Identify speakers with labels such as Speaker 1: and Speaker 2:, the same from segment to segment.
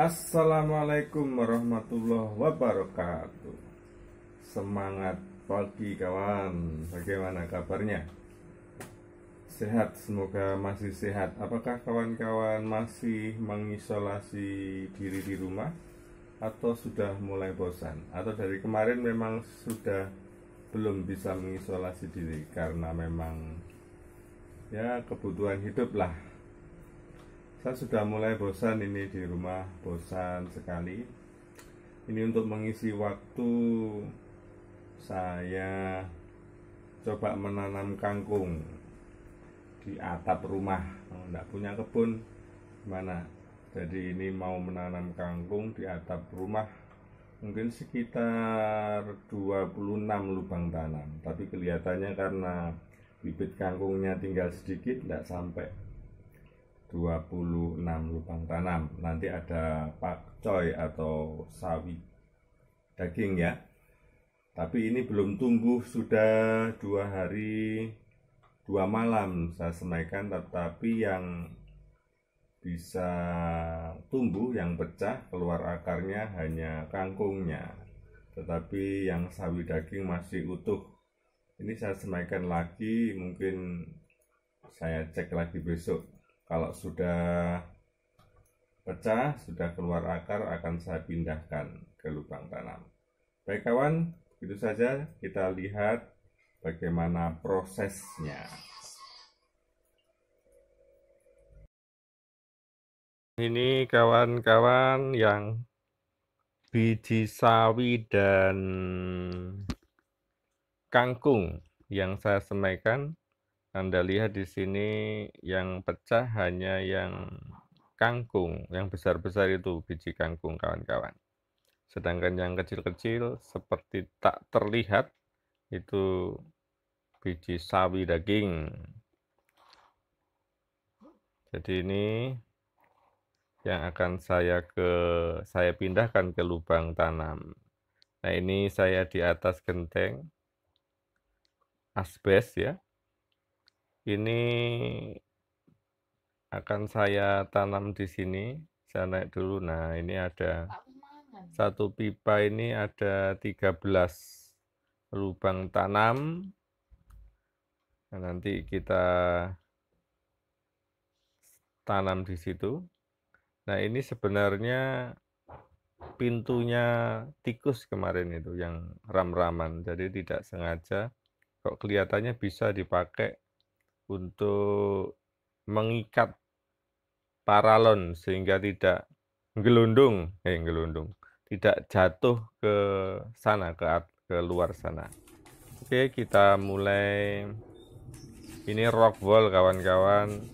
Speaker 1: Assalamualaikum warahmatullahi wabarakatuh Semangat pagi kawan Bagaimana kabarnya? Sehat, semoga masih sehat Apakah kawan-kawan masih mengisolasi diri di rumah? Atau sudah mulai bosan? Atau dari kemarin memang sudah belum bisa mengisolasi diri Karena memang ya kebutuhan hidup lah saya sudah mulai bosan ini di rumah bosan sekali ini untuk mengisi waktu saya coba menanam kangkung di atap rumah tidak punya kebun mana jadi ini mau menanam kangkung di atap rumah mungkin sekitar 26 lubang tanam tapi kelihatannya karena bibit kangkungnya tinggal sedikit tidak sampai 26 lubang tanam nanti ada pak coy atau sawi daging ya tapi ini belum tumbuh sudah dua hari dua malam saya semaikan tetapi yang bisa tumbuh yang pecah keluar akarnya hanya kangkungnya tetapi yang sawi daging masih utuh ini saya semaikan lagi mungkin saya cek lagi besok kalau sudah pecah, sudah keluar akar, akan saya pindahkan ke lubang tanam. Baik kawan, itu saja kita lihat bagaimana prosesnya. Ini kawan-kawan yang biji sawi dan kangkung yang saya semaikan anda lihat di sini yang pecah hanya yang kangkung, yang besar-besar itu biji kangkung kawan-kawan. Sedangkan yang kecil-kecil seperti tak terlihat itu biji sawi daging. Jadi ini yang akan saya ke saya pindahkan ke lubang tanam. Nah, ini saya di atas genteng asbes ya. Ini akan saya tanam di sini. Saya naik dulu. Nah, ini ada satu pipa ini ada 13 lubang tanam. Nah, nanti kita tanam di situ. Nah, ini sebenarnya pintunya tikus kemarin itu yang ram-raman. Jadi tidak sengaja kok kelihatannya bisa dipakai untuk mengikat paralon sehingga tidak gelundung, eh gelundung, tidak jatuh ke sana ke ke luar sana. Oke, kita mulai. Ini rock wall kawan-kawan.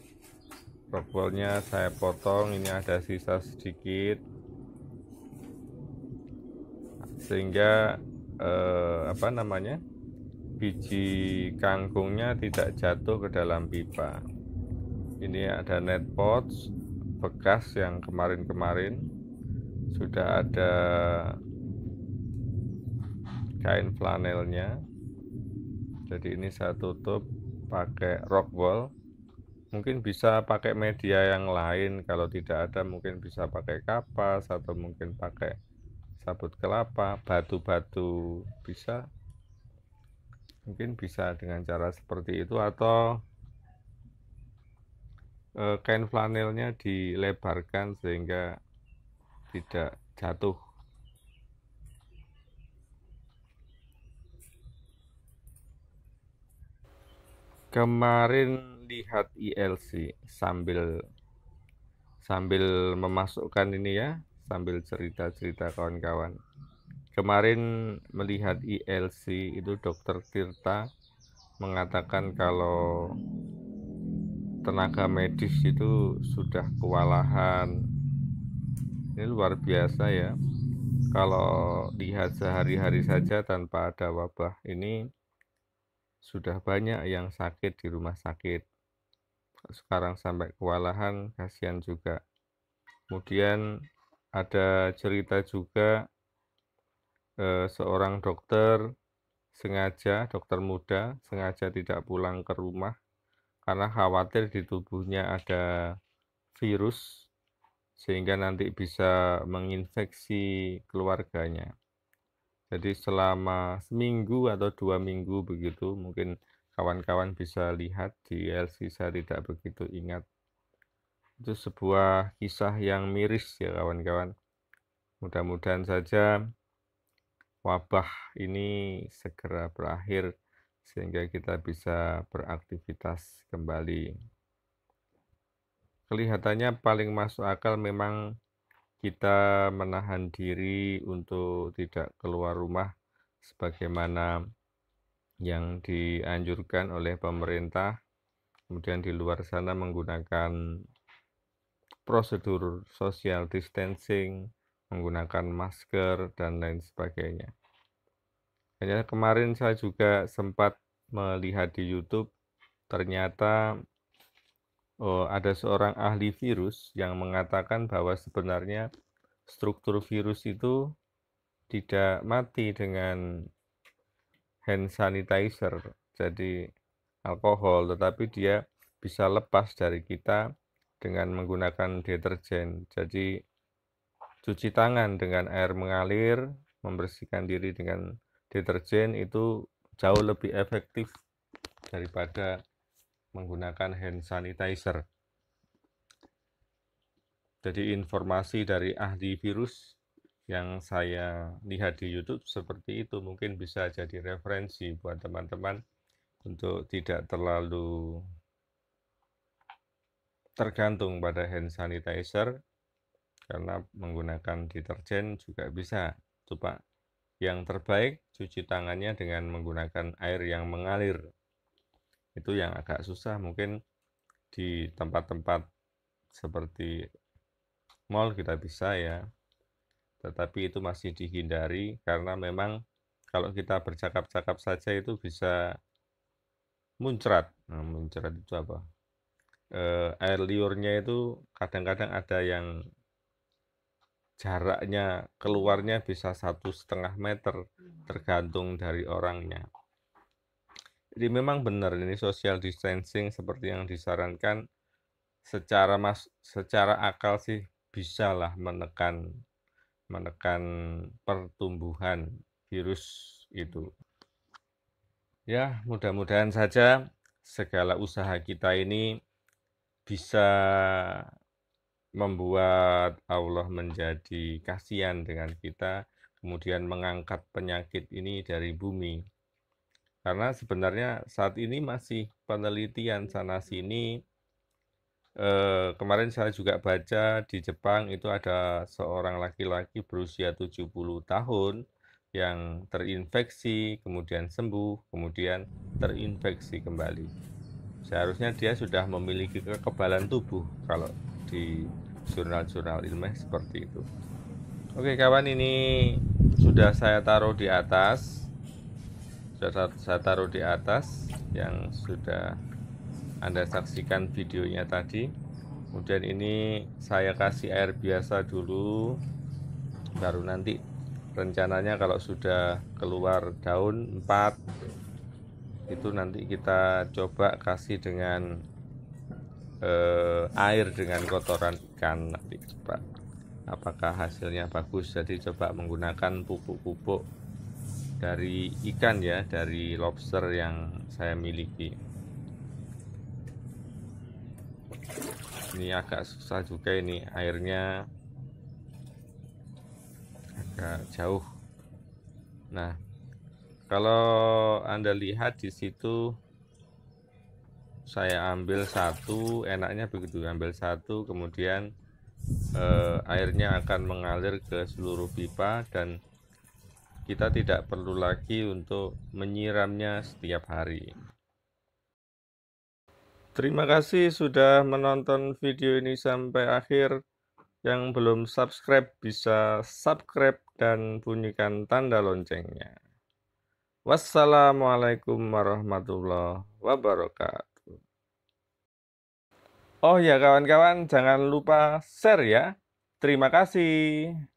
Speaker 1: Rock wallnya saya potong, ini ada sisa sedikit sehingga eh, apa namanya? biji kangkungnya tidak jatuh ke dalam pipa ini ada net pots bekas yang kemarin-kemarin sudah ada kain flanelnya jadi ini saya tutup pakai rock wall mungkin bisa pakai media yang lain kalau tidak ada mungkin bisa pakai kapas atau mungkin pakai sabut kelapa batu-batu bisa mungkin bisa dengan cara seperti itu atau eh, kain flanelnya dilebarkan sehingga tidak jatuh kemarin lihat ILC sambil sambil memasukkan ini ya sambil cerita-cerita kawan-kawan kemarin melihat ILC itu dokter Tirta mengatakan hmm. kalau tenaga medis itu sudah kewalahan ini luar biasa ya kalau lihat sehari-hari saja tanpa ada wabah ini sudah banyak yang sakit di rumah sakit sekarang sampai kewalahan kasihan juga kemudian ada cerita juga eh, seorang dokter sengaja, dokter muda sengaja tidak pulang ke rumah karena khawatir di tubuhnya ada virus sehingga nanti bisa menginfeksi keluarganya. Jadi selama seminggu atau dua minggu begitu mungkin kawan-kawan bisa lihat di LC saya tidak begitu ingat. Itu sebuah kisah yang miris ya kawan-kawan. Mudah-mudahan saja wabah ini segera berakhir sehingga kita bisa beraktivitas kembali. Kelihatannya paling masuk akal memang kita menahan diri untuk tidak keluar rumah sebagaimana yang dianjurkan oleh pemerintah. Kemudian di luar sana menggunakan prosedur social distancing, menggunakan masker, dan lain sebagainya. Hanya kemarin saya juga sempat melihat di YouTube, ternyata oh, ada seorang ahli virus yang mengatakan bahwa sebenarnya struktur virus itu tidak mati dengan hand sanitizer, jadi alkohol, tetapi dia bisa lepas dari kita dengan menggunakan deterjen. Jadi cuci tangan dengan air mengalir, membersihkan diri dengan deterjen itu jauh lebih efektif daripada menggunakan hand sanitizer. Jadi informasi dari ahli virus yang saya lihat di YouTube seperti itu mungkin bisa jadi referensi buat teman-teman untuk tidak terlalu tergantung pada hand sanitizer karena menggunakan deterjen juga bisa. Coba yang terbaik cuci tangannya dengan menggunakan air yang mengalir. Itu yang agak susah mungkin di tempat-tempat seperti mall kita bisa ya. Tetapi itu masih dihindari karena memang kalau kita bercakap-cakap saja itu bisa muncrat. Nah, muncrat itu apa? E, air liurnya itu kadang-kadang ada yang jaraknya keluarnya bisa satu setengah meter hmm. tergantung dari orangnya. Jadi memang benar ini social distancing seperti yang disarankan secara mas secara akal sih bisalah menekan menekan pertumbuhan virus itu. Hmm. Ya, mudah-mudahan saja segala usaha kita ini bisa membuat Allah menjadi kasihan dengan kita, kemudian mengangkat penyakit ini dari bumi. Karena sebenarnya saat ini masih penelitian sana-sini. E, eh, kemarin saya juga baca di Jepang itu ada seorang laki-laki berusia 70 tahun yang terinfeksi, kemudian sembuh, kemudian terinfeksi kembali. Seharusnya dia sudah memiliki kekebalan tubuh kalau di jurnal-jurnal ilmiah seperti itu. Oke kawan ini sudah saya taruh di atas sudah saya taruh di atas yang sudah anda saksikan videonya tadi kemudian ini saya kasih air biasa dulu baru nanti rencananya kalau sudah keluar daun 4 itu nanti kita coba kasih dengan eh, air dengan kotoran ikan nanti coba apakah hasilnya bagus jadi coba menggunakan pupuk-pupuk dari ikan ya dari lobster yang saya miliki ini agak susah juga ini airnya agak jauh nah kalau anda lihat di situ saya ambil satu enaknya begitu ambil satu kemudian eh, airnya akan mengalir ke seluruh pipa dan kita tidak perlu lagi untuk menyiramnya setiap hari Terima kasih sudah menonton video ini sampai akhir. Yang belum subscribe bisa subscribe dan bunyikan tanda loncengnya. Wassalamualaikum warahmatullahi wabarakatuh. Oh ya kawan-kawan jangan lupa share ya. Terima kasih.